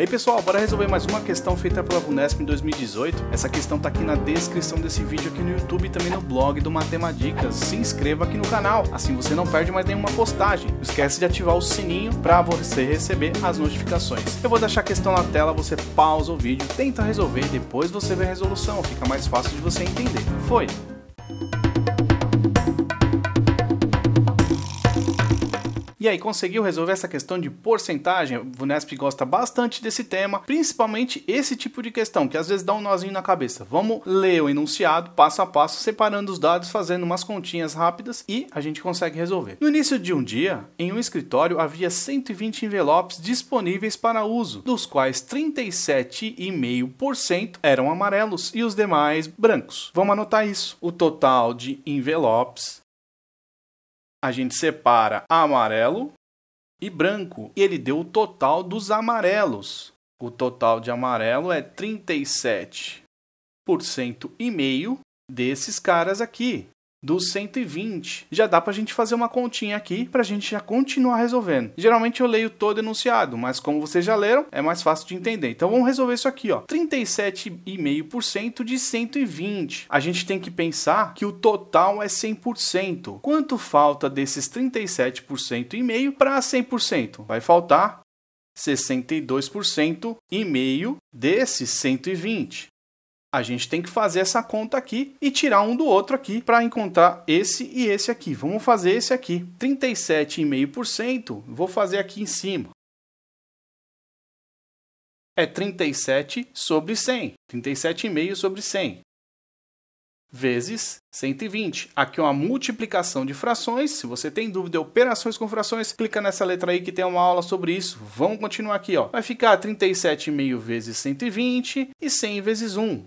aí pessoal, bora resolver mais uma questão feita pela Vunesp em 2018. Essa questão tá aqui na descrição desse vídeo aqui no YouTube e também no blog do Matemadicas. Se inscreva aqui no canal, assim você não perde mais nenhuma postagem. Não esquece de ativar o sininho para você receber as notificações. Eu vou deixar a questão na tela, você pausa o vídeo, tenta resolver, e depois você vê a resolução, fica mais fácil de você entender. Foi! E aí, conseguiu resolver essa questão de porcentagem? O Vunesp gosta bastante desse tema, principalmente esse tipo de questão, que às vezes dá um nozinho na cabeça. Vamos ler o enunciado passo a passo, separando os dados, fazendo umas continhas rápidas e a gente consegue resolver. No início de um dia, em um escritório havia 120 envelopes disponíveis para uso, dos quais 37,5% eram amarelos e os demais brancos. Vamos anotar isso. O total de envelopes a gente separa amarelo e branco. E ele deu o total dos amarelos. O total de amarelo é 37% e meio desses caras aqui dos 120. Já dá pra gente fazer uma continha aqui pra gente já continuar resolvendo. Geralmente eu leio todo enunciado, mas como vocês já leram, é mais fácil de entender. Então vamos resolver isso aqui, ó. 37,5% de 120. A gente tem que pensar que o total é 100%. Quanto falta desses 37,5% e meio para 100%? Vai faltar 62,5% e meio desses 120. A gente tem que fazer essa conta aqui e tirar um do outro aqui para encontrar esse e esse aqui. Vamos fazer esse aqui. 37,5%, vou fazer aqui em cima. É 37 sobre 100. 37,5 sobre 100 vezes 120. Aqui é uma multiplicação de frações. Se você tem dúvida operações com frações, clica nessa letra aí que tem uma aula sobre isso. Vamos continuar aqui, ó. Vai ficar 37,5 vezes 120 e 100 vezes 1.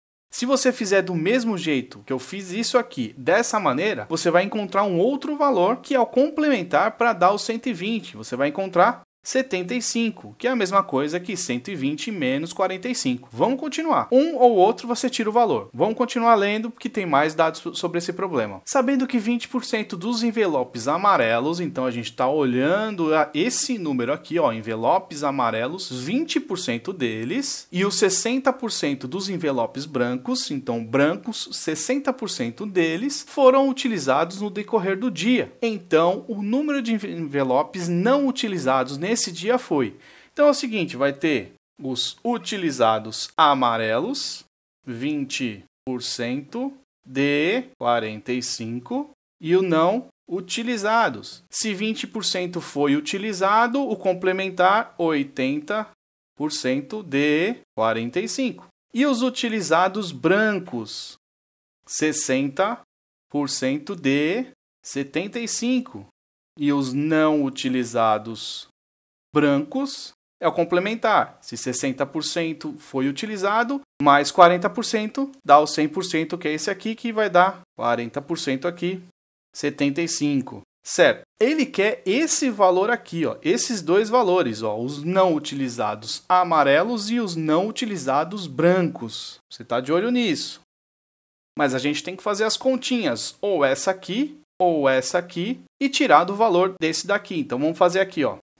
Se você fizer do mesmo jeito que eu fiz isso aqui, dessa maneira, você vai encontrar um outro valor que é o complementar para dar os 120, você vai encontrar 75, que é a mesma coisa que 120 menos 45. Vamos continuar. Um ou outro você tira o valor. Vamos continuar lendo porque tem mais dados sobre esse problema. Sabendo que 20% dos envelopes amarelos, então a gente está olhando esse número aqui, ó, envelopes amarelos, 20% deles, e os 60% dos envelopes brancos, então brancos, 60% deles foram utilizados no decorrer do dia. Então, o número de envelopes não utilizados nesse dia foi. Então é o seguinte, vai ter os utilizados amarelos, 20% de 45 e o não utilizados. Se 20% foi utilizado, o complementar 80% de 45. E os utilizados brancos, 60% de 75. E os não utilizados brancos é o complementar. Se 60% foi utilizado, mais 40% dá o 100%, que é esse aqui, que vai dar 40% aqui, 75%. Certo. Ele quer esse valor aqui, ó, esses dois valores, ó, os não utilizados amarelos e os não utilizados brancos. Você está de olho nisso. Mas a gente tem que fazer as continhas, ou essa aqui, ou essa aqui, e tirar do valor desse daqui. Então vamos fazer aqui, ó,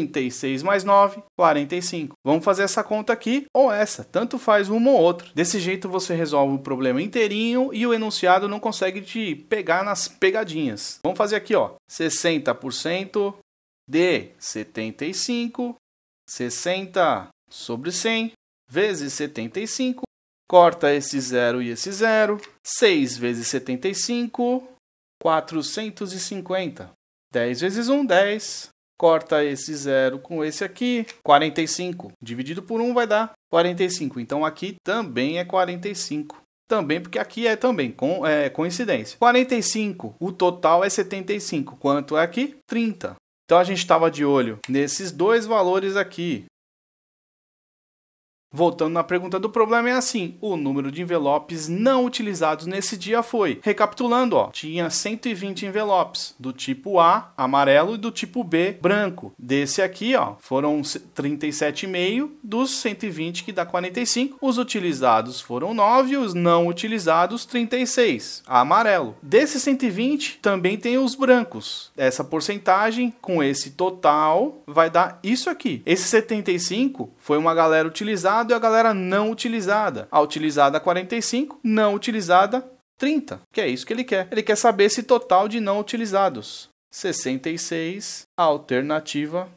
36 mais 9, 45. Vamos fazer essa conta aqui ou essa, tanto faz uma ou outra. Desse jeito você resolve o problema inteirinho e o enunciado não consegue te pegar nas pegadinhas. Vamos fazer aqui, ó, 60% de 75, 60 sobre 100, vezes 75, corta esse zero e esse zero, 6 vezes 75, 450. 10 vezes 1, 10 corta esse zero com esse aqui, 45. Dividido por 1 vai dar 45. Então aqui também é 45. Também, porque aqui é também com, é, coincidência. 45, o total é 75. Quanto é aqui? 30. Então a gente estava de olho nesses dois valores aqui, Voltando na pergunta do problema é assim, o número de envelopes não utilizados nesse dia foi, recapitulando, ó, tinha 120 envelopes do tipo A, amarelo e do tipo B, branco. Desse aqui, ó, foram 37,5 dos 120 que dá 45. Os utilizados foram 9 os não utilizados 36, amarelo. Desses 120 também tem os brancos. Essa porcentagem com esse total vai dar isso aqui. Esse 75 foi uma galera utilizada utilizado e a galera não utilizada. A utilizada 45, não utilizada 30, que é isso que ele quer. Ele quer saber esse total de não utilizados. 66, alternativa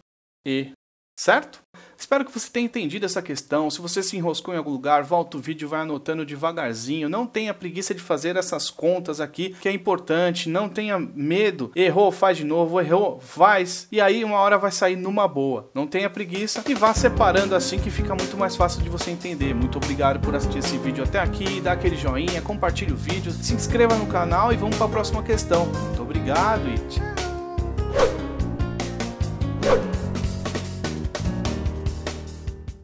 E. Certo? Espero que você tenha entendido essa questão. Se você se enroscou em algum lugar, volta o vídeo, vai anotando devagarzinho. Não tenha preguiça de fazer essas contas aqui, que é importante. Não tenha medo. Errou, faz de novo. Errou, faz. E aí uma hora vai sair numa boa. Não tenha preguiça e vá separando assim que fica muito mais fácil de você entender. Muito obrigado por assistir esse vídeo até aqui. Dá aquele joinha, compartilhe o vídeo, se inscreva no canal e vamos para a próxima questão. Muito obrigado e tchau.